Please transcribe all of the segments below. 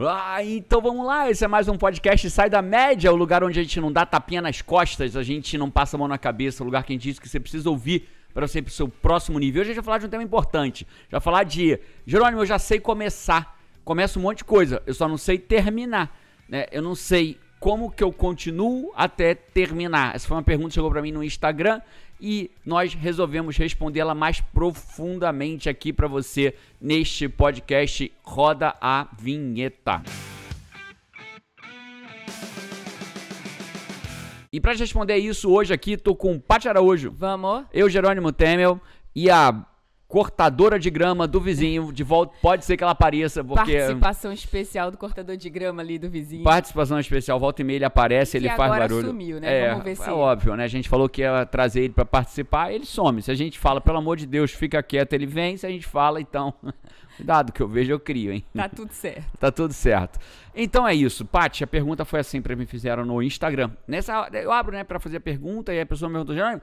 Ah, então vamos lá, esse é mais um podcast Sai da Média, o lugar onde a gente não dá tapinha nas costas, a gente não passa a mão na cabeça, o lugar que a gente diz que você precisa ouvir para você ir pro seu próximo nível. Hoje a gente vai falar de um tema importante, já falar de, Jerônimo, eu já sei começar, começo um monte de coisa, eu só não sei terminar, né? Eu não sei como que eu continuo até terminar. Essa foi uma pergunta que chegou para mim no Instagram e nós resolvemos respondê-la mais profundamente aqui para você neste podcast Roda a Vinheta. E para responder isso hoje aqui, tô com o Paty Araújo. Vamos. Eu, Jerônimo Temel. E a cortadora de grama do vizinho de volta. Pode ser que ela apareça, porque. Participação especial do cortador de grama ali do vizinho. Participação especial, volta e meia ele aparece, ele faz barulho. sumiu, né? É, Vamos ver é óbvio, né? A gente falou que ia trazer ele para participar, ele some. Se a gente fala, pelo amor de Deus, fica quieto, ele vem. Se a gente fala, então. Cuidado, que eu vejo, eu crio, hein? Tá tudo certo. tá tudo certo. Então é isso. Paty, a pergunta foi assim para me fizeram no Instagram. Nessa, eu abro, né, para fazer a pergunta e a pessoa me perguntou, já,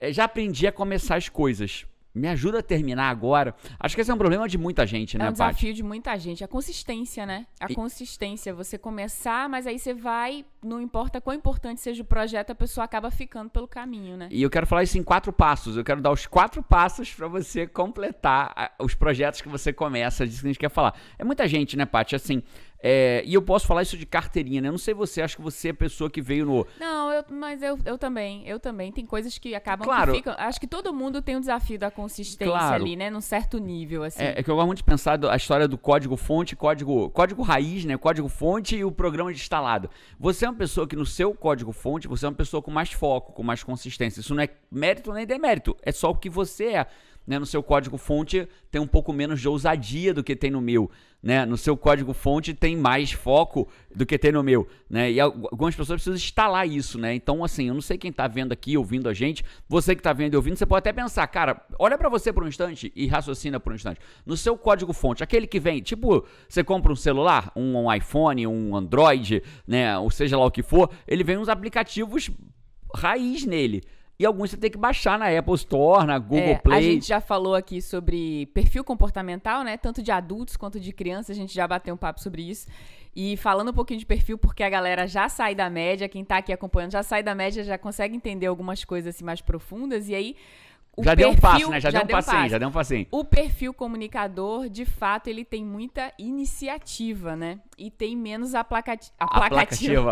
eh, já aprendi a começar as coisas me ajuda a terminar agora. Acho que esse é um problema de muita gente, né, É um desafio de muita gente. A consistência, né? A e... consistência. Você começar, mas aí você vai, não importa quão importante seja o projeto, a pessoa acaba ficando pelo caminho, né? E eu quero falar isso em quatro passos. Eu quero dar os quatro passos para você completar os projetos que você começa. Disso que a gente quer falar. É muita gente, né, Paty? Assim, é, e eu posso falar isso de carteirinha, né? Eu não sei você, acho que você é a pessoa que veio no. Não, eu, mas eu, eu também, eu também. Tem coisas que acabam claro. Que ficam, acho que todo mundo tem um desafio da consistência claro. ali, né? Num certo nível, assim. É, é, que eu gosto muito de pensar a história do código fonte, código, código raiz, né? Código fonte e o programa de instalado. Você é uma pessoa que no seu código fonte, você é uma pessoa com mais foco, com mais consistência. Isso não é mérito nem demérito, é só o que você é né, no seu código-fonte tem um pouco menos de ousadia do que tem no meu. Né? No seu código-fonte tem mais foco do que tem no meu. Né? E algumas pessoas precisam instalar isso. Né? Então, assim, eu não sei quem está vendo aqui, ouvindo a gente. Você que está vendo e ouvindo, você pode até pensar, cara, olha para você por um instante e raciocina por um instante. No seu código-fonte, aquele que vem, tipo, você compra um celular, um, um iPhone, um Android, né? ou seja lá o que for, ele vem uns aplicativos raiz nele e alguns você tem que baixar na Apple Store, na Google é, Play. A gente já falou aqui sobre perfil comportamental, né? Tanto de adultos quanto de crianças, a gente já bateu um papo sobre isso. E falando um pouquinho de perfil, porque a galera já sai da média, quem tá aqui acompanhando já sai da média, já consegue entender algumas coisas assim mais profundas. E aí o já perfil, deu um passo, né? Já, já deu um passinho, já deu um passinho. O perfil comunicador, de fato, ele tem muita iniciativa, né? E tem menos aplacati aplacativa.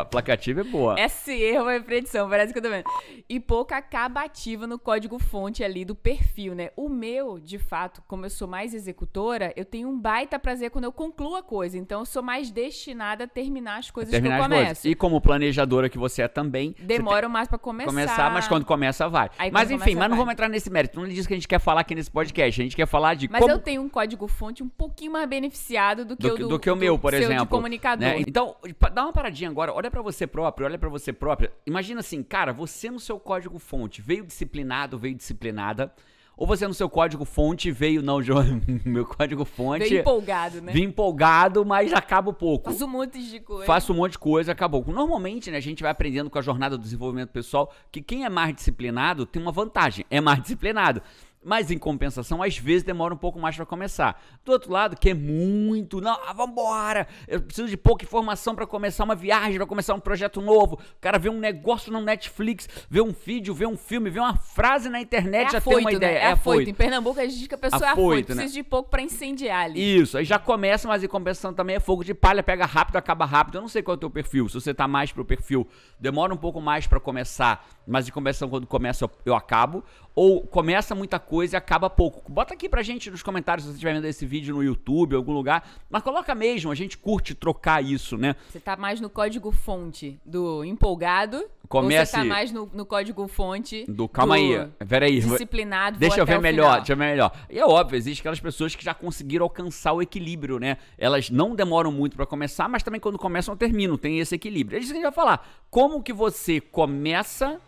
Aplacativa, placativa é boa. Esse erro é predição, parece que eu tô vendo. E pouca acabativa no código-fonte ali do perfil, né? O meu, de fato, como eu sou mais executora, eu tenho um baita prazer quando eu concluo a coisa. Então, eu sou mais destinada a terminar as coisas terminar que eu começo. Coisas. E como planejadora que você é também... Demora mais para começar. Começar, mas quando começa, vai. Aí, mas, enfim, começa, mas não vamos entrar nesse esse mérito. Não é disso que a gente quer falar aqui nesse podcast. A gente quer falar de. Mas como... eu tenho um código-fonte um pouquinho mais beneficiado do que do, o do, do que o meu, por exemplo. De comunicador. Né? Então, dá uma paradinha agora. Olha para você próprio, olha para você própria. Imagina assim, cara, você no seu código-fonte veio disciplinado, veio disciplinada. Ou você no seu código fonte veio, não, João, meu código fonte. Vem empolgado, né? Vem empolgado, mas acaba pouco. Faço um monte de coisa. Faço um monte de coisa, acabou. Normalmente, né, a gente vai aprendendo com a jornada do desenvolvimento pessoal que quem é mais disciplinado tem uma vantagem, é mais disciplinado. Mas em compensação, às vezes demora um pouco mais para começar. Do outro lado, que é muito, não, vambora, eu preciso de pouca informação para começar uma viagem, para começar um projeto novo. O cara vê um negócio no Netflix, vê um vídeo, vê um filme, vê uma frase na internet, é já afoito, tem uma né? ideia. Né? É, é afoito. afoito. Em Pernambuco a gente diz que a pessoa afoito, é afoito, né? precisa de pouco para incendiar ali. Isso, aí já começa, mas em compensação também é fogo de palha, pega rápido, acaba rápido. Eu não sei qual é o teu perfil, se você tá mais pro perfil, demora um pouco mais para começar, mas em compensação quando começa eu, eu acabo, ou começa muita coisa coisa e acaba pouco. Bota aqui pra gente nos comentários se você estiver vendo esse vídeo no YouTube, algum lugar. Mas coloca mesmo, a gente curte trocar isso, né? Você tá mais no código fonte do empolgado. Comece... Ou você tá mais no, no código fonte do. Calma do... aí, peraí. Disciplinado, deixa eu ver melhor, deixa eu ver melhor. E é óbvio, existem aquelas pessoas que já conseguiram alcançar o equilíbrio, né? Elas não demoram muito para começar, mas também quando começam, terminam. Tem esse equilíbrio. É isso que a gente vai falar. Como que você começa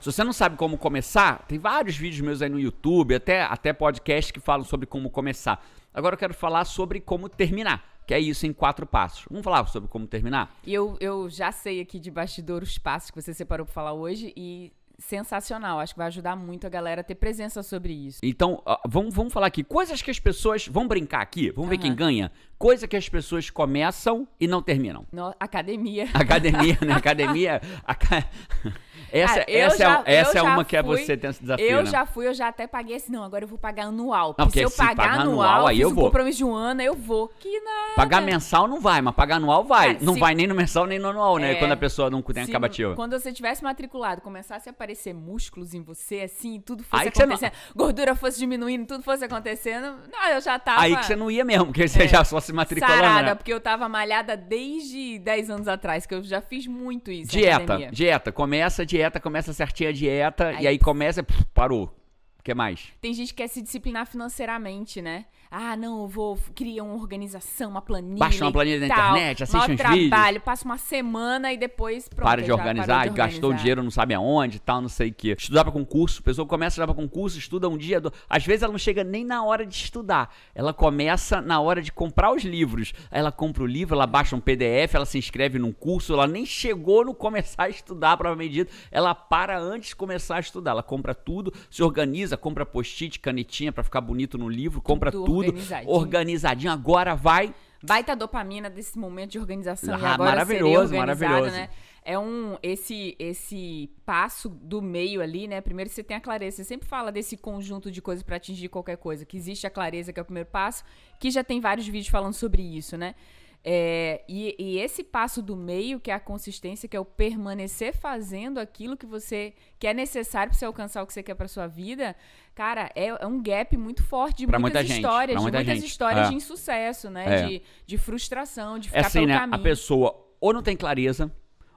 se você não sabe como começar, tem vários vídeos meus aí no YouTube, até, até podcast que falam sobre como começar. Agora eu quero falar sobre como terminar, que é isso em quatro passos. Vamos falar sobre como terminar? eu, eu já sei aqui de bastidor os passos que você separou para falar hoje e sensacional. Acho que vai ajudar muito a galera a ter presença sobre isso. Então, vamos, vamos falar aqui. Coisas que as pessoas. Vamos brincar aqui, vamos uhum. ver quem ganha. Coisa que as pessoas começam e não terminam. No, academia. Academia, né? Academia. Aca... Essa, essa, já, é, essa é, é uma fui, que é você tem esse desafio. Eu né? já fui, eu já até paguei assim, não, agora eu vou pagar anual. Porque, não, porque se eu se pagar, pagar, anual, anual aí eu vou. compromisso de um ano, eu vou. Que nada. Pagar mensal não vai, mas pagar anual vai. Cara, não se... vai nem no mensal nem no anual, né? É, quando a pessoa não tem se, acabativa. Quando você tivesse matriculado, começasse a aparecer aparecer músculos em você, assim, tudo fosse Aí acontecendo, não... gordura fosse diminuindo, tudo fosse acontecendo, não, eu já tava... Aí que você não ia mesmo, porque você é, já só se Sarada, né? porque eu tava malhada desde 10 anos atrás, que eu já fiz muito isso Dieta, dieta, começa a dieta, começa certinha a dieta, aí, e aí começa, pff, parou. O que mais? Tem gente que quer se disciplinar financeiramente, né? Ah, não, vou criar uma organização, uma planilha. Baixa uma planilha na internet, assiste um uns trabalho, passa uma semana e depois pronto, para, de organizar, organizar, gastou dinheiro não sabe aonde e tal, não sei o quê. Estudar para concurso, a pessoa começa a estudar para concurso, estuda um dia, do... às vezes ela não chega nem na hora de estudar. Ela começa na hora de comprar os livros. Ela compra o livro, ela baixa um PDF, ela se inscreve num curso, ela nem chegou no começar a estudar, provavelmente dito. Ela para antes de começar a estudar. Ela compra tudo, se organiza, compra post-it, canetinha para ficar bonito no livro, compra tudo. tudo tudo organizadinho. organizadinho. Agora vai. Baita dopamina desse momento de organização. Ah, maravilhoso, maravilhoso. Né? é um esse esse passo do meio ali, né? Primeiro você tem a clareza. Você sempre fala desse conjunto de coisas para atingir qualquer coisa, que existe a clareza que é o primeiro passo, que já tem vários vídeos falando sobre isso, né? É, e, e, esse passo do meio, que é a consistência, que é o permanecer fazendo aquilo que você que é necessário para você alcançar o que você quer para sua vida, cara, é, é, um gap muito forte de pra muitas muita histórias, gente, muita de muitas gente. histórias é. de insucesso, né? É. De, de, frustração, de é ficar é assim, né? Caminho. A pessoa ou não tem clareza,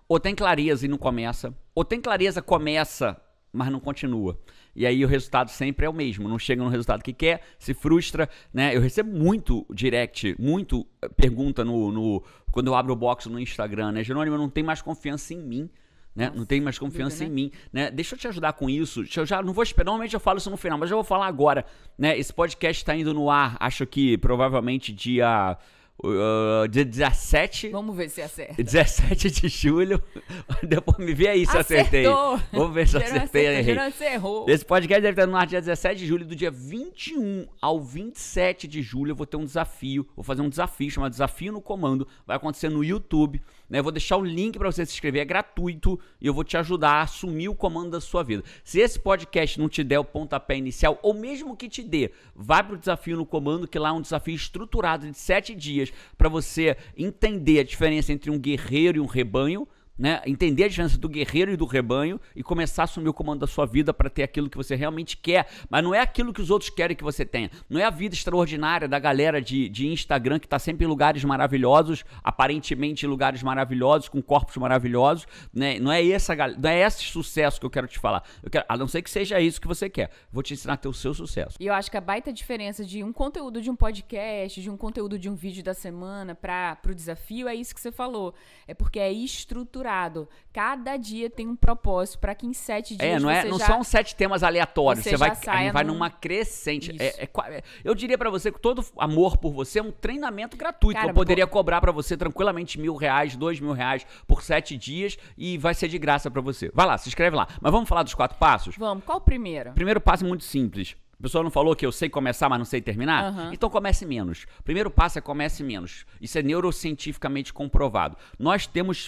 ou tem clareza e não começa, ou tem clareza, começa, mas não continua e aí o resultado sempre é o mesmo, não chega no resultado que quer, se frustra, né? Eu recebo muito direct, muito eh, pergunta no, no quando eu abro o box no Instagram, né? Jerônimo, eu não tenho mais confiança em mim. Né? Nossa, não tem mais confiança vida, né? em mim, né? Deixa eu te ajudar com isso. Eu já não vou esperar, normalmente eu falo isso no final, mas eu vou falar agora, né? Esse podcast está indo no ar, acho que provavelmente dia Uh, dia 17. Vamos ver se acerta. 17 de julho. Depois me vê aí se Acertou. acertei. Vamos ver se Geron acertei, acerta, errei. Esse podcast deve estar no ar dia 17 de julho. Do dia 21 ao 27 de julho, eu vou ter um desafio. Vou fazer um desafio chamado Desafio no Comando. Vai acontecer no YouTube. Né? Eu vou deixar o link para você se inscrever, é gratuito e eu vou te ajudar a assumir o comando da sua vida. Se esse podcast não te der o pontapé inicial, ou mesmo que te dê, vai para o desafio no comando, que lá é um desafio estruturado de sete dias para você entender a diferença entre um guerreiro e um rebanho né? Entender a diferença do guerreiro e do rebanho e começar a assumir o comando da sua vida para ter aquilo que você realmente quer, mas não é aquilo que os outros querem que você tenha. Não é a vida extraordinária da galera de, de Instagram que está sempre em lugares maravilhosos, aparentemente em lugares maravilhosos, com corpos maravilhosos. Né? Não, é essa, não é esse sucesso que eu quero te falar. Quero, a não ser que seja isso que você quer. Vou te ensinar a ter o seu sucesso. E eu acho que a baita diferença de um conteúdo de um podcast, de um conteúdo de um vídeo da semana para o desafio é isso que você falou. É porque é estrutural estruturado. Cada dia tem um propósito para que em sete é, dias. É, não, é, não já, são sete temas aleatórios. Você, você vai, num... numa crescente. É, é, é, eu diria para você que todo amor por você é um treinamento gratuito. Cara, eu poderia cobrar para você tranquilamente mil reais, dois mil reais por sete dias e vai ser de graça para você. Vai lá, se inscreve lá. Mas vamos falar dos quatro passos? Vamos. Qual o primeiro? Primeiro passo é muito simples. A pessoa não falou que eu sei começar, mas não sei terminar? Uhum. Então comece menos. Primeiro passo é comece menos. Isso é neurocientificamente comprovado. Nós temos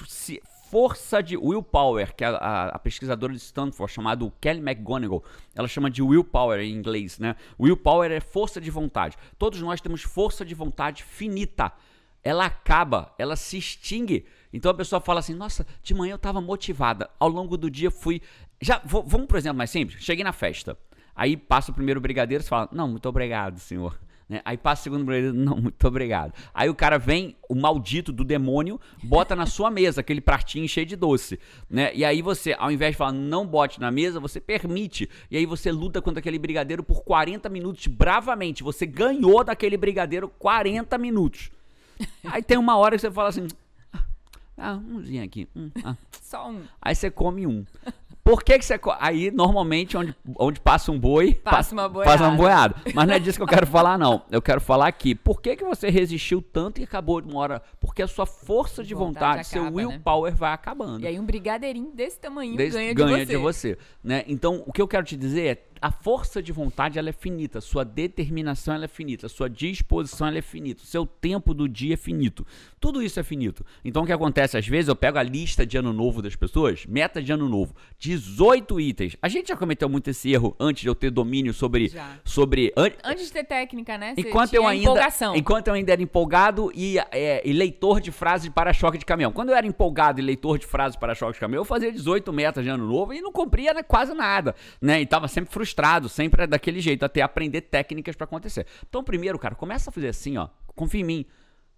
força de willpower, que a, a, a, pesquisadora de Stanford, chamada Kelly McGonigal, ela chama de willpower em inglês, né? Willpower é força de vontade. Todos nós temos força de vontade finita. Ela acaba, ela se extingue. Então a pessoa fala assim: nossa, de manhã eu estava motivada, ao longo do dia fui. Já, vou, vamos por exemplo mais simples: cheguei na festa. Aí passa o primeiro brigadeiro e fala: não, muito obrigado, senhor. Né? Aí passa o segundo brasileiro, não, muito obrigado. Aí o cara vem, o maldito do demônio, bota na sua mesa aquele pratinho cheio de doce, né? E aí você, ao invés de falar não bote na mesa, você permite. E aí você luta contra aquele brigadeiro por 40 minutos bravamente. Você ganhou daquele brigadeiro 40 minutos. Aí tem uma hora que você fala assim: ah, ah umzinho aqui. Um, ah. Só um. Aí você come um. Por que, que você. Aí, normalmente, onde, onde passa um boi. Passa uma boiada. Passa uma boiada. Mas não é disso que eu quero falar, não. Eu quero falar aqui. Por que, que você resistiu tanto e acabou de uma hora? Porque a sua força de vontade, vontade acaba, seu né? willpower né? vai acabando. E aí, um brigadeirinho desse tamanho ganha, ganha de você. Ganha de você. Né? Então, o que eu quero te dizer é a força de vontade ela é finita, sua determinação ela é finita, sua disposição ela é finita, seu tempo do dia é finito. Tudo isso é finito. Então o que acontece? Às vezes eu pego a lista de ano novo das pessoas, meta de ano novo, 18 itens. A gente já cometeu muito esse erro antes de eu ter domínio sobre. Já. sobre an... Antes de ter técnica, né? Você enquanto eu, ainda, empolgação. enquanto eu ainda era empolgado e, é, e leitor de frases de para-choque de caminhão. Quando eu era empolgado e leitor de frases para-choque de caminhão, eu fazia 18 metas de ano novo e não cumpria né, quase nada, né? E tava sempre frustrado frustrado, sempre é daquele jeito, até aprender técnicas para acontecer. Então, primeiro, cara, começa a fazer assim, ó. Confia em mim.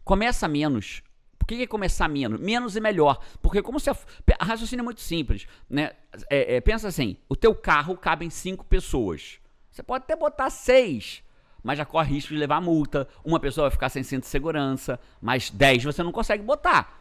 Começa menos. Por que, que é começar menos? Menos e melhor. Porque como se... A, a raciocínio é muito simples, né? É, é, pensa assim, o teu carro cabe em cinco pessoas. Você pode até botar seis, mas já corre risco de levar multa, uma pessoa vai ficar sem cinto de segurança, mais dez você não consegue botar.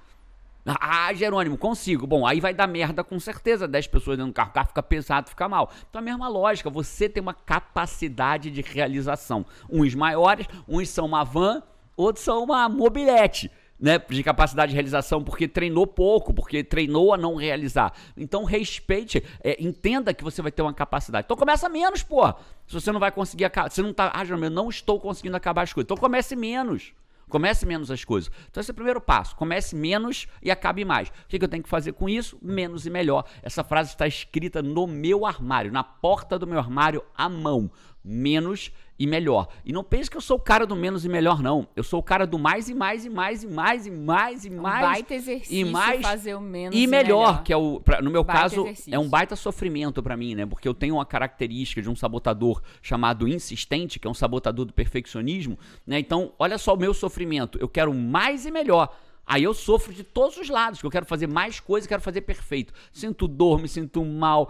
Ah, Jerônimo, consigo. Bom, aí vai dar merda com certeza. 10 pessoas dentro do carro, o carro fica pesado, fica mal. Então, a mesma lógica, você tem uma capacidade de realização. Uns maiores, uns são uma van, outros são uma mobilete. Né, de capacidade de realização, porque treinou pouco, porque treinou a não realizar. Então respeite, é, entenda que você vai ter uma capacidade. Então começa menos, pô. Se você não vai conseguir acabar, você não tá, ah, Jerônimo, eu não estou conseguindo acabar as coisas. Então comece menos. Comece menos as coisas. Então, esse é o primeiro passo. Comece menos e acabe mais. O que eu tenho que fazer com isso? Menos e melhor. Essa frase está escrita no meu armário, na porta do meu armário, à mão. Menos e melhor. E não pense que eu sou o cara do menos e melhor, não. Eu sou o cara do mais e mais e mais e mais e mais e mais. Um baita exercício e mais, fazer o menos e melhor, e melhor. que é o. Pra, no meu baita caso, exercício. é um baita sofrimento para mim, né? Porque eu tenho uma característica de um sabotador chamado insistente, que é um sabotador do perfeccionismo, né? Então, olha só o meu sofrimento. Eu quero mais e melhor. Aí eu sofro de todos os lados, que eu quero fazer mais coisa, quero fazer perfeito. Sinto dor, me sinto mal,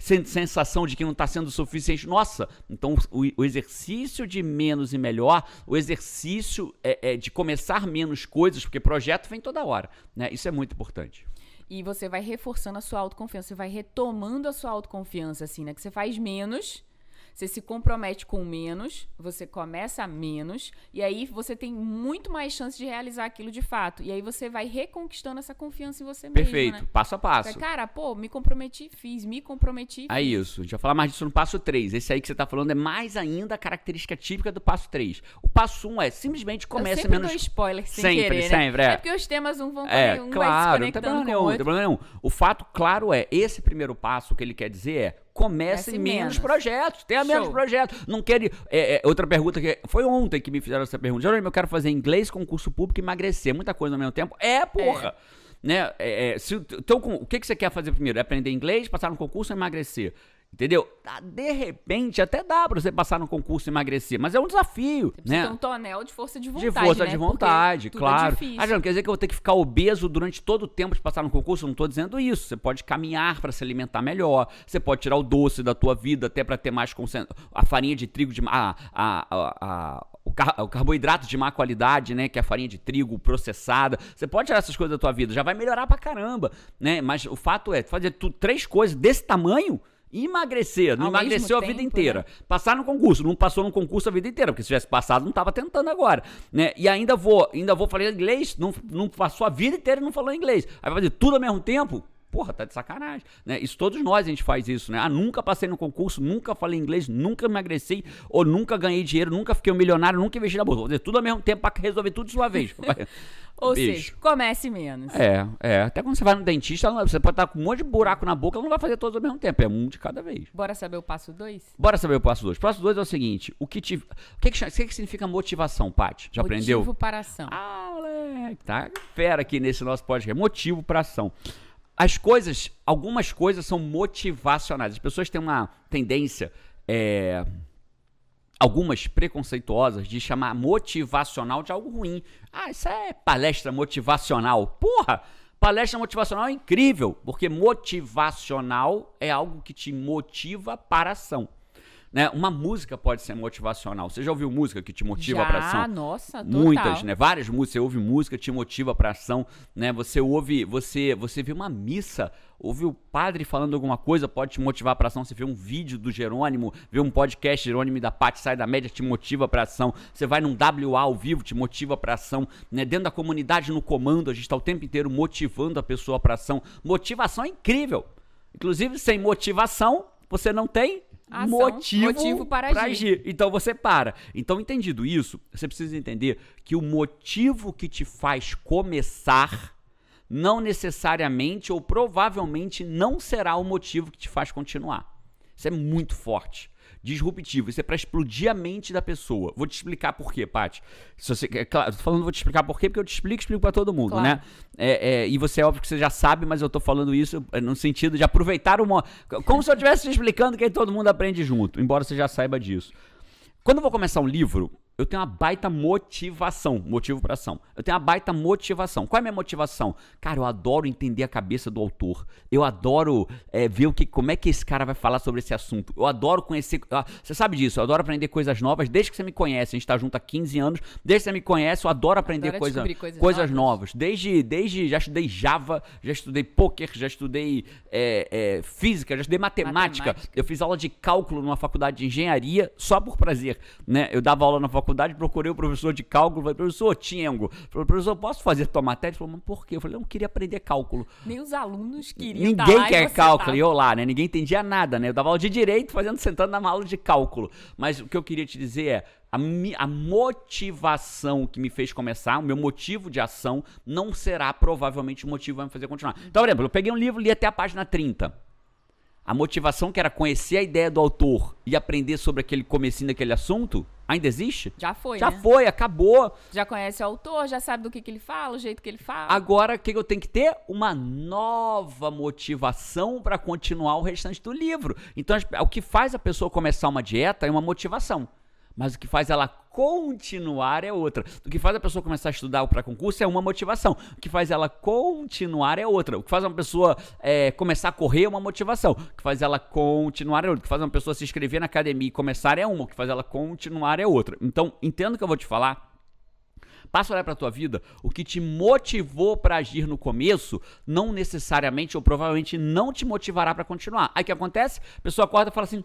sensação de que não está sendo suficiente. Nossa, então o, o, exercício de menos e melhor, o exercício é, é de começar menos coisas, porque projeto vem toda hora. Né? Isso é muito importante. E você vai reforçando a sua autoconfiança, você vai retomando a sua autoconfiança, assim, né? Que você faz menos você se compromete com menos, você começa menos, e aí você tem muito mais chance de realizar aquilo de fato. E aí você vai reconquistando essa confiança em você mesmo. Perfeito, né? passo a passo. Cara, pô, me comprometi, fiz, me comprometi. É fiz. É isso. A gente vai falar mais disso no passo 3. Esse aí que você tá falando é mais ainda a característica típica do passo 3. O passo 1 é simplesmente começa eu sempre menos. Dou spoiler sem sempre, querer, sempre, né? sempre. É. é porque os temas um vão é, um claro, vai se conectando não tem problema nenhum, com o outro. Não tem problema nenhum. O fato claro é, esse primeiro passo que ele quer dizer é comece, menos, menos. projetos, tenha Show. menos projetos. Não quer. É, é, outra pergunta que. Foi ontem que me fizeram essa pergunta. Jerônimo, eu quero fazer inglês, concurso público, emagrecer. Muita coisa ao mesmo tempo. É, porra! É. Né? É, é, se, então, o que, que você quer fazer primeiro? É aprender inglês, passar no concurso ou emagrecer? Entendeu? Ah, de repente até dá pra você passar no concurso e emagrecer, mas é um desafio. Você né? um tonel de força de vontade. De força né? de vontade, Porque é claro. É ah, não quer dizer que eu vou ter que ficar obeso durante todo o tempo de passar no concurso? não tô dizendo isso. Você pode caminhar para se alimentar melhor, você pode tirar o doce da tua vida até para ter mais concentração. A farinha de trigo de. A, a, a, a o, car o, carboidrato de má qualidade, né? Que é a farinha de trigo processada. Você pode tirar essas coisas da tua vida, já vai melhorar pra caramba, né? Mas o fato é, fazer três coisas desse tamanho Emagrecer, não Ao emagreceu a tempo, vida inteira. Né? Passar no concurso, não passou no concurso a vida inteira, porque se tivesse passado, não estava tentando agora. Né? E ainda vou, ainda vou falar inglês, não, não passou a vida inteira e não falou inglês. Aí vai fazer tudo ao mesmo tempo, Porra, tá de sacanagem, né? Isso todos nós a gente faz isso, né? Ah, nunca passei no concurso, nunca falei inglês, nunca emagreci, ou nunca ganhei dinheiro, nunca fiquei um milionário, nunca investi na bolsa. Vou fazer tudo ao mesmo tempo para resolver tudo de uma vez. ou Bicho. seja, comece menos. É, é. Até quando você vai no dentista, você pode estar com um monte de buraco na boca, ela não vai fazer todos ao mesmo tempo, é um de cada vez. Bora saber o passo dois. Bora saber o passo dois. O passo dois é o seguinte, o que te... O que, que, o que, que significa motivação, Paty? Já Motivo aprendeu? Motivo para ação. Ah, moleque, tá fera aqui nesse nosso podcast. Motivo para ação. As coisas, algumas coisas são motivacionais. As pessoas têm uma tendência, é, algumas preconceituosas, de chamar motivacional de algo ruim. Ah, isso é palestra motivacional. Porra! Palestra motivacional é incrível, porque motivacional é algo que te motiva para a ação. Né? Uma música pode ser motivacional. Você já ouviu música que te motiva para ação? nossa, total. Muitas, né? Várias músicas. Você ouve música te motiva para ação, né? Você ouve, você, você vê uma missa, ouve o padre falando alguma coisa, pode te motivar para ação. Você vê um vídeo do Jerônimo, vê um podcast Jerônimo da Pati sai da média, te motiva para ação. Você vai num WA ao vivo, te motiva para ação, né? Dentro da comunidade no comando, a gente está o tempo inteiro motivando a pessoa para ação. Motivação é incrível. Inclusive, sem motivação, você não tem Ação, motivo, motivo para agir. agir. Então você para. Então, entendido isso, você precisa entender que o motivo que te faz começar não necessariamente ou provavelmente não será o motivo que te faz continuar. Isso é muito forte disruptivo. Isso é para explodir a mente da pessoa. Vou te explicar por quê, Paty. Se você, é claro, tô falando vou te explicar por quê, porque eu te explico, explico para todo mundo, claro. né? É, é, e você é óbvio que você já sabe, mas eu tô falando isso é, no sentido de aproveitar uma como se eu estivesse te explicando que todo mundo aprende junto, embora você já saiba disso. Quando eu vou começar um livro, eu tenho uma baita motivação. Motivo para ação. Eu tenho uma baita motivação. Qual é a minha motivação? Cara, eu adoro entender a cabeça do autor. Eu adoro é, ver o que, como é que esse cara vai falar sobre esse assunto. Eu adoro conhecer. Eu, você sabe disso, eu adoro aprender coisas novas desde que você me conhece. A gente tá junto há 15 anos. Desde que você me conhece, eu adoro aprender adoro coisa, coisas, coisas novas. novas. Desde, desde. Já estudei Java, já estudei poker, já estudei é, é, física, já estudei matemática. matemática. Eu fiz aula de cálculo numa faculdade de engenharia só por prazer. Né? Eu dava aula na faculdade faculdade, procurei o professor de cálculo, falei, professor Tiengo, falei, professor, posso fazer tua matéria? Ele falou, mas por quê? Eu falei, eu não queria aprender cálculo. Nem os alunos queriam. Ninguém tá quer tá. cálculo, e eu lá, né? Ninguém entendia nada, né? Eu dava aula de direito, fazendo, sentando na aula de cálculo. Mas o que eu queria te dizer é, a, mi, a, motivação que me fez começar, o meu motivo de ação, não será provavelmente o motivo que vai me fazer continuar. Então, por exemplo, eu peguei um livro, li até a página 30 a motivação que era conhecer a ideia do autor e aprender sobre aquele comecinho daquele assunto, ainda existe? Já foi. Já né? foi, acabou. Já conhece o autor, já sabe do que, que ele fala, o jeito que ele fala. Agora, o que, que eu tenho que ter? Uma nova motivação para continuar o restante do livro. Então, o que faz a pessoa começar uma dieta é uma motivação. Mas o que faz ela continuar é outra. O que faz a pessoa começar a estudar para concurso é uma motivação. O que faz ela continuar é outra. O que faz uma pessoa é, começar a correr é uma motivação. O que faz ela continuar é outra. O que faz uma pessoa se inscrever na academia e começar é uma. O que faz ela continuar é outra. Então, entendo o que eu vou te falar. Passa a olhar para a tua vida, o que te motivou para agir no começo, não necessariamente ou provavelmente não te motivará para continuar. Aí o que acontece? A pessoa acorda e fala assim: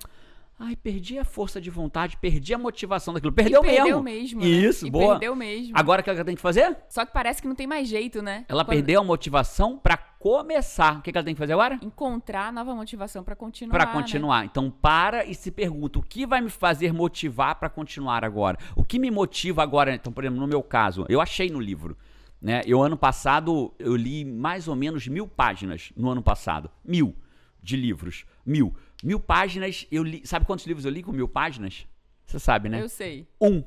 Ai, perdi a força de vontade, perdi a motivação daquilo. Perdeu, e perdeu mesmo. mesmo né? Isso, e boa. Perdeu mesmo. Agora o que ela tem que fazer? Só que parece que não tem mais jeito, né? Ela Quando... perdeu a motivação para começar. O que ela tem que fazer agora? Encontrar nova motivação para continuar. Para né? continuar. Né? Então para e se pergunta: o que vai me fazer motivar para continuar agora? O que me motiva agora? Então, por exemplo, no meu caso, eu achei no livro. Né? Eu, ano passado, eu li mais ou menos mil páginas no ano passado. Mil de livros. Mil. Mil páginas, eu li. Sabe quantos livros eu li com mil páginas? Você sabe, né? Eu sei. Um.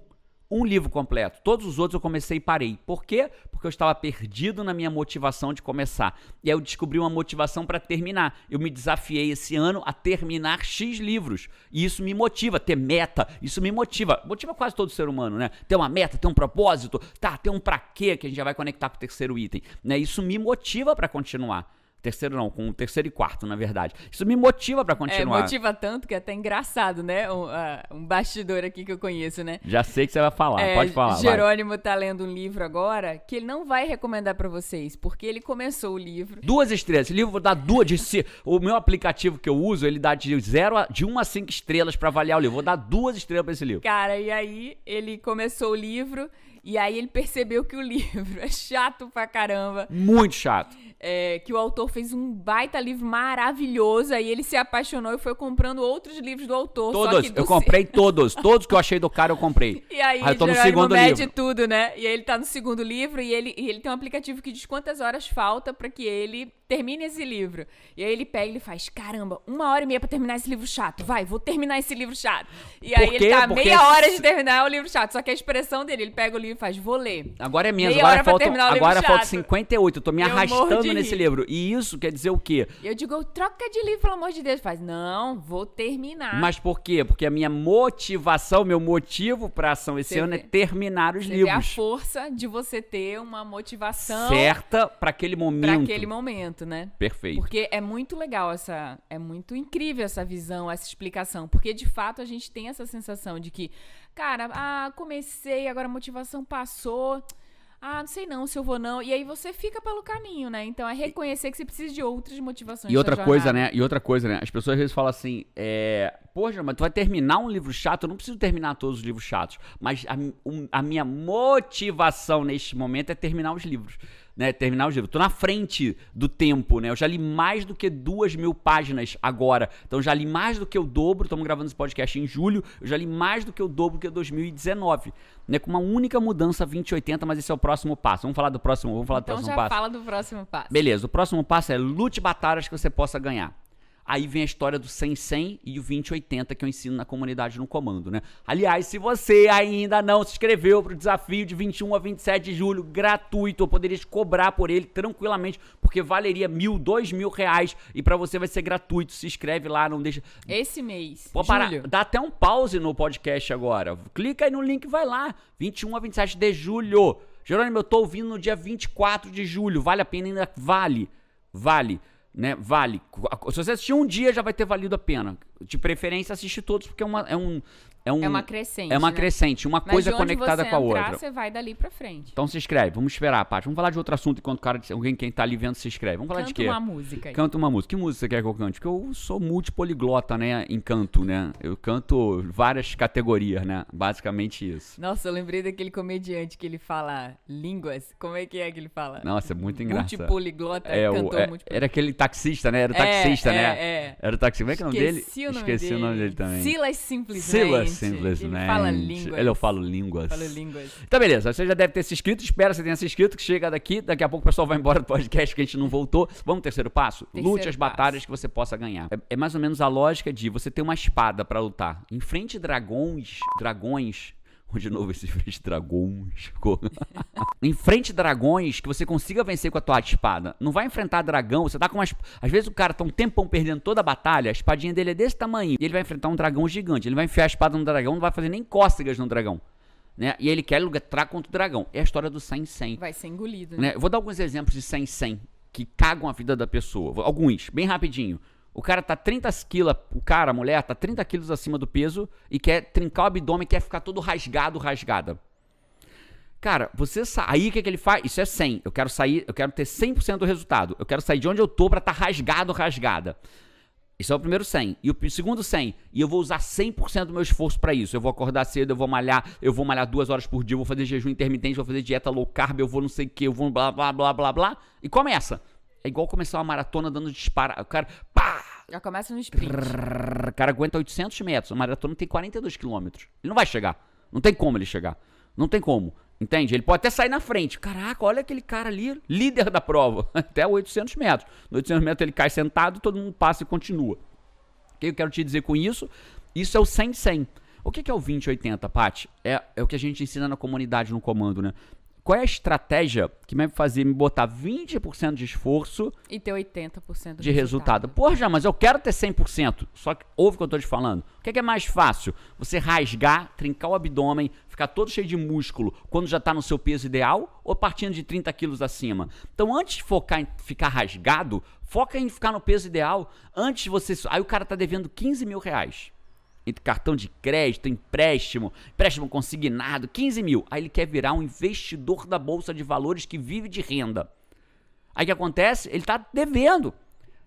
Um livro completo. Todos os outros eu comecei e parei. Por quê? Porque eu estava perdido na minha motivação de começar. E aí eu descobri uma motivação para terminar. Eu me desafiei esse ano a terminar X livros. E isso me motiva, ter meta. Isso me motiva. Motiva quase todo ser humano, né? Ter uma meta, ter um propósito, tá, ter um pra quê, que a gente já vai conectar com o terceiro item. Né? Isso me motiva para continuar. Terceiro não, com o terceiro e quarto, na verdade. Isso me motiva para é, continuar. É, motiva tanto que é até engraçado, né? Um, uh, um, bastidor aqui que eu conheço, né? Já sei que você vai falar, é, pode falar. Jerônimo vai. tá lendo um livro agora que ele não vai recomendar para vocês, porque ele começou o livro. Duas estrelas. Esse livro vou dar duas de si. O meu aplicativo que eu uso, ele dá de zero a, de uma a cinco estrelas para avaliar o livro. Vou dar duas estrelas para esse livro. Cara, e aí ele começou o livro e aí ele percebeu que o livro é chato pra caramba. Muito chato. É, que o autor fez um baita livro maravilhoso, aí ele se apaixonou e foi comprando outros livros do autor. Todos, do eu comprei todos, todos que eu achei do cara eu comprei. E aí, aí eu tô no segundo mede livro. tudo, né? E aí ele tá no segundo livro e ele, e ele tem um aplicativo que diz quantas horas falta para que ele termine esse livro. E aí ele pega e faz, caramba, uma hora e meia pra terminar esse livro chato. Vai, vou terminar esse livro chato. E aí ele tá Porque... meia hora de terminar o livro chato. Só que a expressão dele, ele pega o livro e faz, vou ler. Agora é minha meia agora, falta agora falta 58. Eu tô me eu arrastando nesse livro. E isso quer dizer o quê? Eu digo, troca de livro, pelo amor de Deus. Faz, não, vou terminar. Mas por quê? Porque a minha motivação, meu motivo pra ação esse você ano é vê. é terminar os você livros. É a força de você ter uma motivação certa para aquele momento. Para aquele momento momento, né? Perfeito. Porque é muito legal essa. É muito incrível essa visão, essa explicação. Porque de fato a gente tem essa sensação de que, cara, ah, comecei, agora a motivação passou. Ah, não sei não se eu vou não. E aí você fica pelo caminho, né? Então é reconhecer que você precisa de outras motivações. E outra coisa, né? E outra coisa, né? As pessoas às vezes falam assim, é... Poxa, mas tu vai terminar um livro chato? Eu não preciso terminar todos os livros chatos. Mas a, um, a minha motivação neste momento é terminar os livros né, terminar os livros. Tô na frente do tempo, né? Eu já li mais do que duas mil páginas agora. Então já li mais do que o dobro. Estamos gravando esse podcast em julho. Eu já li mais do que o dobro que 2019. Né, com uma única mudança 2080, mas esse é o próximo passo. Vamos falar do próximo, vamos falar do então próximo já passo. Fala do próximo passo. Beleza, o próximo passo é lute batalhas que você possa ganhar. Aí vem a história do 100-100 e o 2080 que eu ensino na comunidade no comando, né? Aliás, se você ainda não se inscreveu para o desafio de 21 a 27 de julho, gratuito, eu poderia te cobrar por ele tranquilamente, porque valeria mil, dois mil reais e para você vai ser gratuito. Se inscreve lá, não deixa. Esse mês. Pô, parar. Dá até um pause no podcast agora. Clica aí no link, vai lá. 21 a 27 de julho. Jerônimo, eu tô ouvindo no dia 24 de julho. Vale a pena ainda? Vale. Vale né, vale. Se você assistir um dia, já vai ter valido a pena. De preferência, assiste todos, porque é, uma, é um é um, é uma crescente. É uma né? crescente, uma Mas coisa conectada com a entrar, outra. você vai dali pra frente. Então se inscreve, vamos esperar, parte. Vamos falar de outro assunto enquanto o cara, alguém quem tá ali vendo se inscreve. Vamos falar de quê? Canta uma música. Aí. Canta uma música. Que música você quer é que eu cante? Porque eu sou multipoliglota, né, em canto, né? Eu canto várias categorias, né? Basicamente isso. Nossa, eu lembrei daquele comediante que ele fala línguas. Como é que é que ele fala? Nossa, é muito engraçado. Multipoliglota, é, cantor é, multipoliglota. Era aquele taxista, né? Era o é, taxista, é, né? É, é. Era o taxista. Como é que é o nome dele? Esqueci o nome dele também. Silas Simplesmente. Silas Sandler's né? ele Fala línguas. Ele, eu falo línguas. Falo línguas. Então, beleza. Você já deve ter se inscrito. Espero que você tenha se inscrito, que chega daqui. Daqui a pouco o pessoal vai embora do podcast que a gente não voltou. Vamos terceiro passo? Terceiro Lute as passo. batalhas que você possa ganhar. É, é mais ou menos a lógica de você ter uma espada para lutar. Enfrente dragões, dragões onde novo novo frente dragões. enfrente dragões que você consiga vencer com a tua espada. Não vai enfrentar dragão, você tá com as Às vezes o cara tá um tempão perdendo toda a batalha, a espadinha dele é desse tamanho. E ele vai enfrentar um dragão gigante. Ele vai enfiar a espada no dragão, não vai fazer nem cócegas no dragão. Né? E ele quer lutar contra o dragão. É a história do Sen Sen. Vai ser engolido. Né? né? Vou dar alguns exemplos de Sen Sen que cagam a vida da pessoa. Alguns, bem rapidinho. O cara tá 30 quilos, o cara, a mulher, tá 30 quilos acima do peso e quer trincar o abdômen, quer ficar todo rasgado, rasgada. Cara, você aí o que, é que ele faz? Isso é 100. Eu quero sair, eu quero ter 100% do resultado. Eu quero sair de onde eu tô para estar tá rasgado, rasgada. Isso é o primeiro 100. E o segundo 100. E eu vou usar 100% do meu esforço para isso. Eu vou acordar cedo, eu vou malhar, eu vou malhar duas horas por dia, eu vou fazer jejum intermitente, eu vou fazer dieta low carb, eu vou não sei o que, eu vou blá, blá, blá, blá, blá. E começa. É é igual começar uma maratona dando dispara. O cara, pá! Já começa no sprint. O cara aguenta 800 metros. A maratona tem 42 quilômetros. Ele não vai chegar. Não tem como ele chegar. Não tem como. Entende? Ele pode até sair na frente. Caraca, olha aquele cara ali, líder da prova. Até 800 metros. No 800 metros ele cai sentado, todo mundo passa e continua. O que eu quero te dizer com isso? Isso é o 100-100. O que é o 20-80, Paty? É, é o que a gente ensina na comunidade no comando, né? qual é a estratégia que vai fazer me botar 20% de esforço e ter 80% de resultado. resultado. já, mas eu quero ter 100%. Só que ouve o que eu estou te falando. O que é, que é, mais fácil? Você rasgar, trincar o abdômen, ficar todo cheio de músculo quando já está no seu peso ideal ou partindo de 30 quilos acima? Então, antes de focar em ficar rasgado, foca em ficar no peso ideal. Antes você. Aí o cara está devendo 15 mil reais cartão de crédito, empréstimo, empréstimo consignado, 15 mil. Aí ele quer virar um investidor da Bolsa de Valores que vive de renda. Aí o que acontece? Ele está devendo.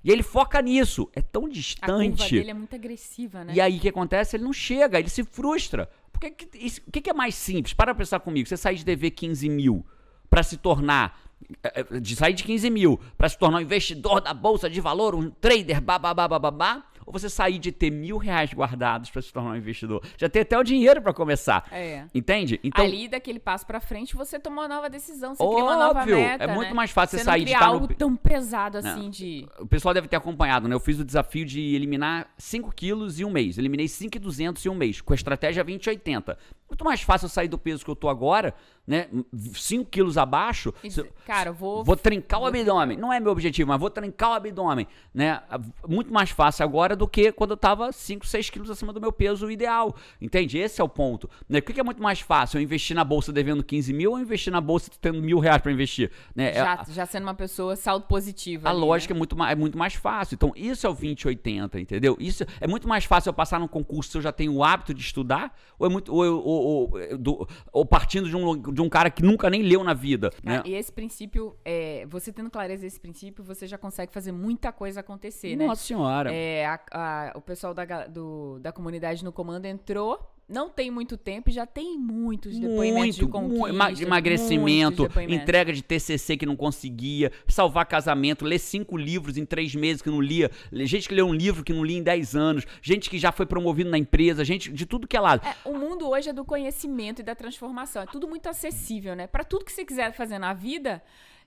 E ele foca nisso. É tão distante. A curva dele é muito agressiva, né? E aí o que acontece? Ele não chega, ele se frustra. Porque o que, que, é mais simples? Para pensar comigo. Você sair de dever 15 mil para se tornar. É, é, de sair de 15 mil para se tornar um investidor da Bolsa de Valor, um trader, babá, babá, babá ou você sair de ter mil reais guardados para se tornar um investidor? Já tem até o dinheiro para começar. É. Entende? Então, Ali, daquele passo para frente, você tomou uma nova decisão, você óbvio, uma nova é meta. É muito né? mais fácil você, sair de estar algo no... tão pesado assim não. de. O pessoal deve ter acompanhado, né? Eu fiz o desafio de eliminar 5 quilos em um mês. Eliminei 5,200 em um mês, com a estratégia 2080. Muito mais fácil eu sair do peso que eu tô agora né? 5 quilos abaixo. Isso, cara, vou. Vou trincar o vou... abdômen. Não é meu objetivo, mas vou trincar o abdômen. Né? Muito mais fácil agora do que quando eu tava 5, 6 quilos acima do meu peso ideal. Entende? Esse é o ponto. Né? O que é muito mais fácil? Eu investir na bolsa devendo 15 mil ou investir na bolsa tendo mil reais para investir? Né? É já, é, já sendo uma pessoa saldo positivo. A ali, né? lógica né? é, muito, é muito mais fácil. Então, isso é o 2080, entendeu? Isso é muito mais fácil eu passar num concurso se eu já tenho o hábito de estudar, ou é muito. Ou, ou, ou, ou, ou partindo de um, de de um cara que nunca nem leu na vida. Ah, né? E esse princípio, é, você tendo clareza desse princípio, você já consegue fazer muita coisa acontecer, Nossa né? Nossa senhora. É, a, a, o pessoal da, do, da comunidade no comando entrou não tem muito tempo e já tem muitos depoimentos muito, de conquista. De emagrecimento, entrega de TCC que não conseguia, salvar casamento, ler cinco livros em três meses que não lia, gente que lê um livro que não lia em dez anos, gente que já foi promovido na empresa, gente de tudo que é lado. É, o mundo hoje é do conhecimento e da transformação. É tudo muito acessível, né? Para tudo que você quiser fazer na vida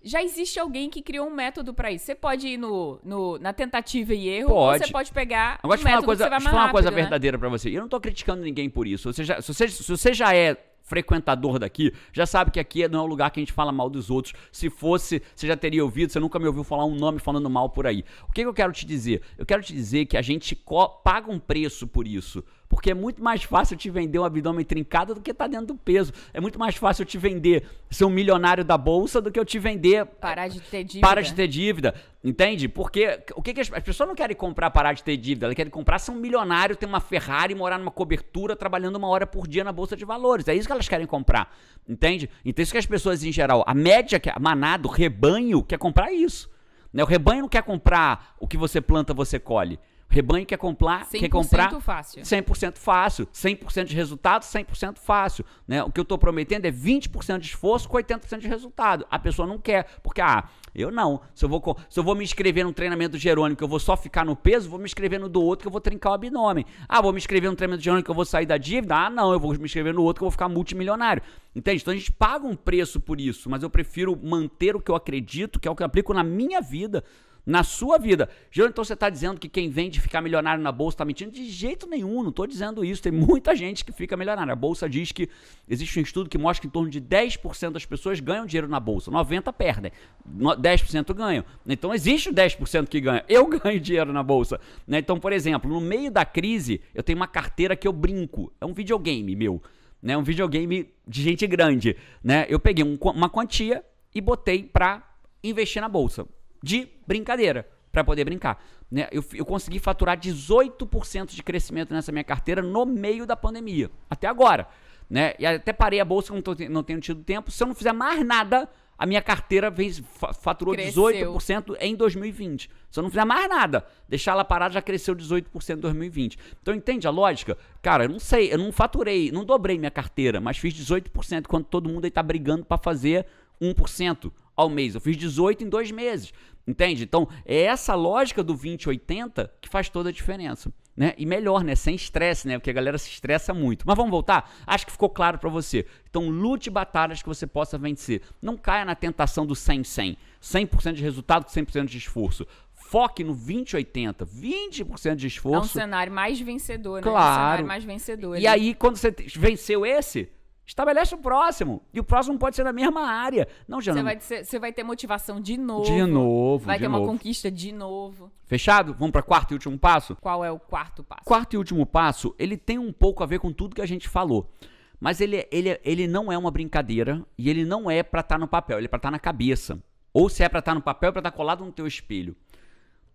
já existe alguém que criou um método para isso. Você pode ir no, no, na tentativa e erro, pode. ou você pode pegar eu vou te falar uma coisa, falar rápido, uma coisa né? verdadeira para você. Eu não tô criticando ninguém por isso. Você já, se, você, se você já é frequentador daqui, já sabe que aqui não é um lugar que a gente fala mal dos outros. Se fosse, você já teria ouvido, você nunca me ouviu falar um nome falando mal por aí. O que, que eu quero te dizer? Eu quero te dizer que a gente paga um preço por isso. Porque é muito mais fácil te vender um abdômen trincado do que estar tá dentro do peso. É muito mais fácil eu te vender ser um milionário da bolsa do que eu te vender. Parar de ter dívida. Parar de ter dívida. Entende? Porque o que, que as, as, pessoas não querem comprar parar de ter dívida, elas querem comprar ser um milionário, ter uma Ferrari, morar numa cobertura, trabalhando uma hora por dia na bolsa de valores. É isso que elas querem comprar. Entende? Então, isso que as pessoas em geral, a média, a manada, o rebanho, quer comprar é isso. Né? O rebanho não quer comprar o que você planta, você colhe. Rebanho quer comprar, quer comprar fácil. 100% fácil, 100% de resultado, 100% fácil, né? O que eu estou prometendo é 20% de esforço com 80% de resultado. A pessoa não quer, porque ah, eu não. Se eu vou se eu vou me inscrever num treinamento do Jerônimo que eu vou só ficar no peso, vou me inscrever no do outro que eu vou trincar o abdômen. Ah, vou me inscrever num treinamento do Jerônimo que eu vou sair da dívida? Ah, não, eu vou me inscrever no outro que eu vou ficar multimilionário. Entende? Então a gente paga um preço por isso, mas eu prefiro manter o que eu acredito, que é o que eu aplico na minha vida na sua vida. Geralmente, então você está dizendo que quem vende ficar milionário na bolsa está mentindo? De jeito nenhum, não estou dizendo isso. Tem muita gente que fica milionária. A bolsa diz que existe um estudo que mostra que em torno de 10% das pessoas ganham dinheiro na bolsa, 90% perdem, 10% ganham. Então existe o 10% que ganha. Eu ganho dinheiro na bolsa. Né? Então, por exemplo, no meio da crise, eu tenho uma carteira que eu brinco. É um videogame meu. Né? Um videogame de gente grande. Né? Eu peguei um, uma quantia e botei para investir na bolsa de brincadeira para poder brincar. Né? Eu, eu consegui faturar 18% de crescimento nessa minha carteira no meio da pandemia, até agora. Né? E até parei a bolsa, não, tô, não tenho tido tempo. Se eu não fizer mais nada, a minha carteira fez, faturou cresceu. 18% em 2020. Se eu não fizer mais nada, deixar ela parada já cresceu 18% em 2020. Então entende a lógica? Cara, eu não sei, eu não faturei, não dobrei minha carteira, mas fiz 18% quando todo mundo aí tá brigando para fazer 1% ao mês. Eu fiz 18 em dois meses. Entende? Então, é essa lógica do 20-80 que faz toda a diferença. Né? E melhor, né? Sem estresse, né? Porque a galera se estressa muito. Mas vamos voltar? Acho que ficou claro para você. Então, lute batalhas que você possa vencer. Não caia na tentação do 100-100. 100% de resultado com 100% de esforço. Foque no 20-80, 20% de esforço. É um cenário mais vencedor, né? Claro. É um cenário mais vencedor. E aí, quando você venceu esse, Estabelece o próximo. E o próximo pode ser na mesma área. Não, Jana. Você vai, vai, ter motivação de novo. De novo. Vai de ter novo. uma conquista de novo. Fechado? Vamos para quarto e último passo? Qual é o quarto passo? Quarto e último passo, ele tem um pouco a ver com tudo que a gente falou. Mas ele, ele, ele não é uma brincadeira e ele não é para estar tá no papel, ele é para estar tá na cabeça. Ou se é para estar tá no papel, é para estar tá colado no teu espelho.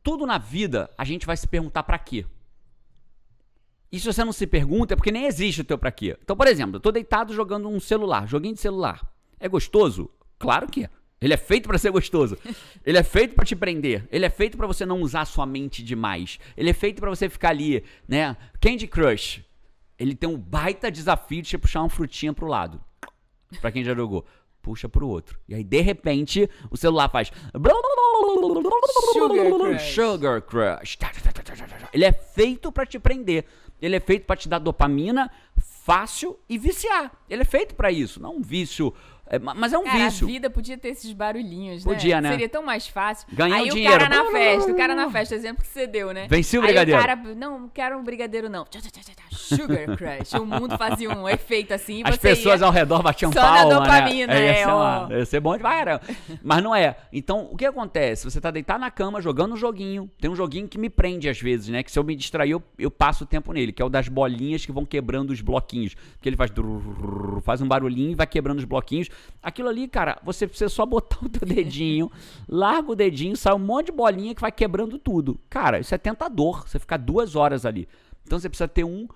Tudo na vida a gente vai se perguntar para quê? E se você não se pergunta, é porque nem existe o teu pra quê. Então, por exemplo, eu tô deitado jogando um celular, joguinho de celular. É gostoso? Claro que é. Ele é feito para ser gostoso. Ele é feito para te prender. Ele é feito para você não usar sua mente demais. Ele é feito para você ficar ali, né? Candy Crush. Ele tem um baita desafio de você puxar uma frutinha pro lado. Para quem já jogou, puxa pro outro. E aí de repente, o celular faz Sugar Crush. Sugar Crush. Ele é feito para te prender. Ele é feito para te dar dopamina fácil e viciar. Ele é feito para isso, não um vício é, mas é um cara, vício. A vida podia ter esses barulhinhos, né? podia, né? né? Seria tão mais fácil. Ganhar Aí o dinheiro. cara na festa, o cara na festa, exemplo que você deu, né? Venci o brigadeiro. Aí o cara, não, não quero um brigadeiro, não. Sugar Crush. O mundo fazia um efeito assim. As pessoas ia... ao redor batiam Só palma, na né? dopamina, né? É, é ia, ser bom demais, né? Mas não é. Então, o que acontece? Você tá deitado na cama, jogando um joguinho. Tem um joguinho que me prende às vezes, né? Que se eu me distrair, eu, eu passo o tempo nele. Que é o das bolinhas que vão quebrando os bloquinhos. Porque ele faz. Faz um barulhinho e vai quebrando os bloquinhos. Aquilo ali, cara, você precisa só botar o teu dedinho, larga o dedinho, sai um monte de bolinha que vai quebrando tudo. Cara, isso é tentador, você ficar duas horas ali. Então você precisa ter um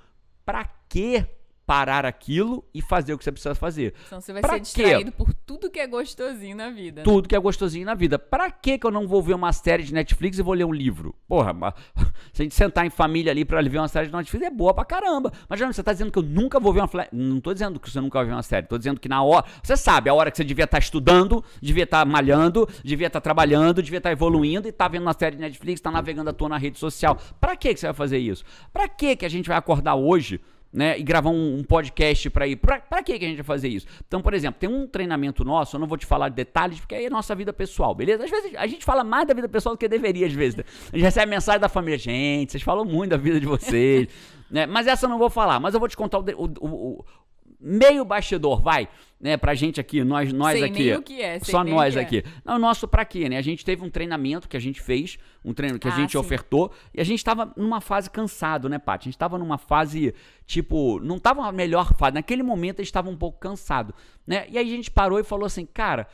pra quê parar aquilo e fazer o que você precisa fazer. Então você vai pra ser distraído quê? por tudo que é gostosinho na vida. Né? Tudo que é gostosinho na vida. Pra que que eu não vou ver uma série de Netflix e vou ler um livro? Porra, se a gente sentar em família ali pra ver uma série de Netflix é boa pra caramba. Mas você tá dizendo que eu nunca vou ver uma... Não tô dizendo que você nunca vai ver uma série, tô dizendo que na hora... Você sabe, a hora que você devia estar tá estudando, devia estar tá malhando, devia estar tá trabalhando, devia estar evoluindo e tá vendo uma série de Netflix, tá navegando à toa na rede social. Pra que que você vai fazer isso? Pra que que a gente vai acordar hoje né, e gravar um, um podcast para ir. Para que que a gente vai fazer isso? Então, por exemplo, tem um treinamento nosso, eu não vou te falar detalhes, porque aí é nossa vida pessoal, beleza? Às vezes a gente fala mais da vida pessoal do que deveria, às vezes. Né? A gente recebe mensagem da família, gente, vocês falam muito da vida de vocês. né? Mas essa eu não vou falar, mas eu vou te contar o, o, o, meio bastidor, vai, né, pra gente aqui, nós nós sei aqui. Nem o que é, só nós é. aqui. É. Não, nosso pra quê, né? A gente teve um treinamento que a gente fez, um treino que ah, a gente sim. ofertou, e a gente tava numa fase cansado, né, Paty? A gente tava numa fase tipo, não tava a melhor fase. Naquele momento a gente tava um pouco cansado, né? E aí a gente parou e falou assim: "Cara,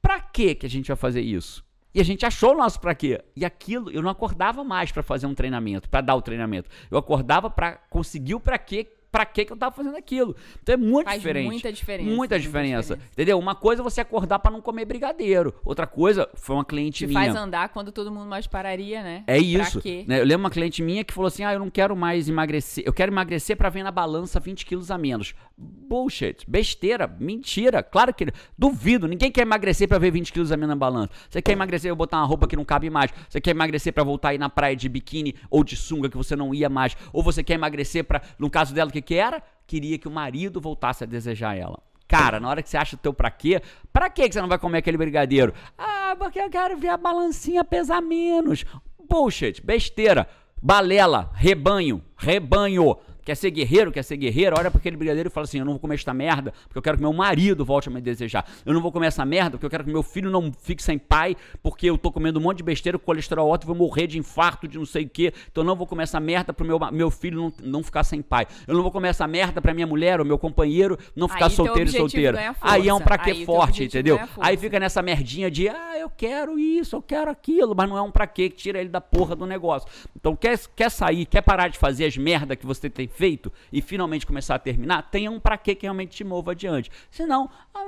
pra quê que a gente vai fazer isso?" E a gente achou o nosso para quê? E aquilo, eu não acordava mais para fazer um treinamento, para dar o treinamento. Eu acordava para conseguir o para quê para que que eu tava fazendo aquilo. Então é muito Faz diferente. muita diferença. Muita diferença, Entendeu? Uma coisa é você acordar para não comer brigadeiro. Outra coisa foi uma cliente Te minha. faz andar quando todo mundo mais pararia, né? É isso. quê? Né? Eu lembro uma cliente minha que falou assim: "Ah, eu não quero mais emagrecer. Eu quero emagrecer para ver na balança 20 quilos a menos". Bullshit, besteira, mentira. Claro que duvido, ninguém quer emagrecer para ver 20 quilos a menos na balança. Você quer emagrecer pra botar uma roupa que não cabe mais. Você quer emagrecer para voltar aí na praia de biquíni ou de sunga que você não ia mais, ou você quer emagrecer para, no caso dela que que era? Queria que o marido voltasse a desejar ela. Cara, na hora que você acha o teu pra quê, pra quê que você não vai comer aquele brigadeiro? Ah, porque eu quero ver a balancinha pesar menos. Bullshit, besteira, balela, rebanho, rebanho. Quer ser guerreiro? Quer ser guerreiro? Olha para aquele brigadeiro e fala assim: eu não vou comer esta merda porque eu quero que meu marido volte a me desejar. Eu não vou comer essa merda porque eu quero que meu filho não fique sem pai porque eu tô comendo um monte de besteira, colesterol alto, vou morrer de infarto, de não sei o quê. Então eu não vou comer essa merda pro meu, meu filho não, não ficar sem pai. Eu não vou comer essa merda pra minha mulher ou meu companheiro não ficar Aí solteiro e solteiro. Aí é um pra quê forte, entendeu? Aí fica nessa merdinha de, ah, eu quero isso, eu quero aquilo, mas não é um pra quê que tira ele da porra do negócio. Então quer, quer sair, quer parar de fazer as merda que você tem feito e finalmente começar a terminar, tenha um para quê que realmente te mova adiante. Senão, ah,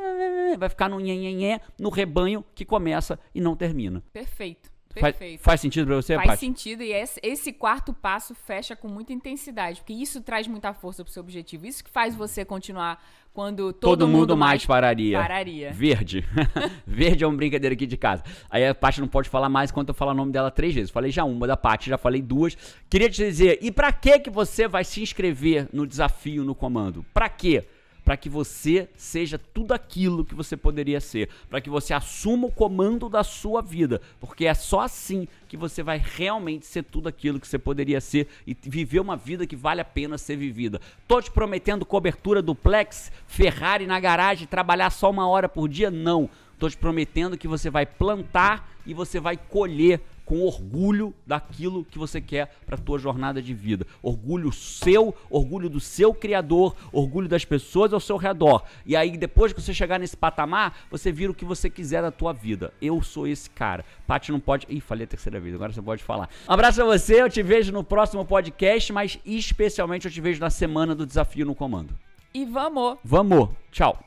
vai ficar no nhenhenhen, no rebanho que começa e não termina. Perfeito. Perfeito. Faz, faz sentido para você, Faz sentido e esse, quarto passo fecha com muita intensidade, porque isso traz muita força para o seu objetivo. Isso que faz você continuar quando todo, todo mundo, mundo, mais pararia. pararia. Verde. Verde é uma brincadeira aqui de casa. Aí a Paty não pode falar mais enquanto eu falar o nome dela três vezes. Falei já uma da Paty, já falei duas. Queria te dizer, e para que que você vai se inscrever no desafio no comando? Para quê? para que você seja tudo aquilo que você poderia ser, para que você assuma o comando da sua vida, porque é só assim que você vai realmente ser tudo aquilo que você poderia ser e viver uma vida que vale a pena ser vivida. Tô te prometendo cobertura duplex, Ferrari na garagem, trabalhar só uma hora por dia? Não. Tô te prometendo que você vai plantar e você vai colher com orgulho daquilo que você quer para tua jornada de vida. Orgulho seu, orgulho do seu criador, orgulho das pessoas ao seu redor. E aí depois que você chegar nesse patamar, você vira o que você quiser da tua vida. Eu sou esse cara. Paty não pode... Ih, falei a terceira vez, agora você pode falar. Um abraço a você, eu te vejo no próximo podcast, mas especialmente eu te vejo na semana do Desafio no Comando. E vamos! Vamos! Tchau!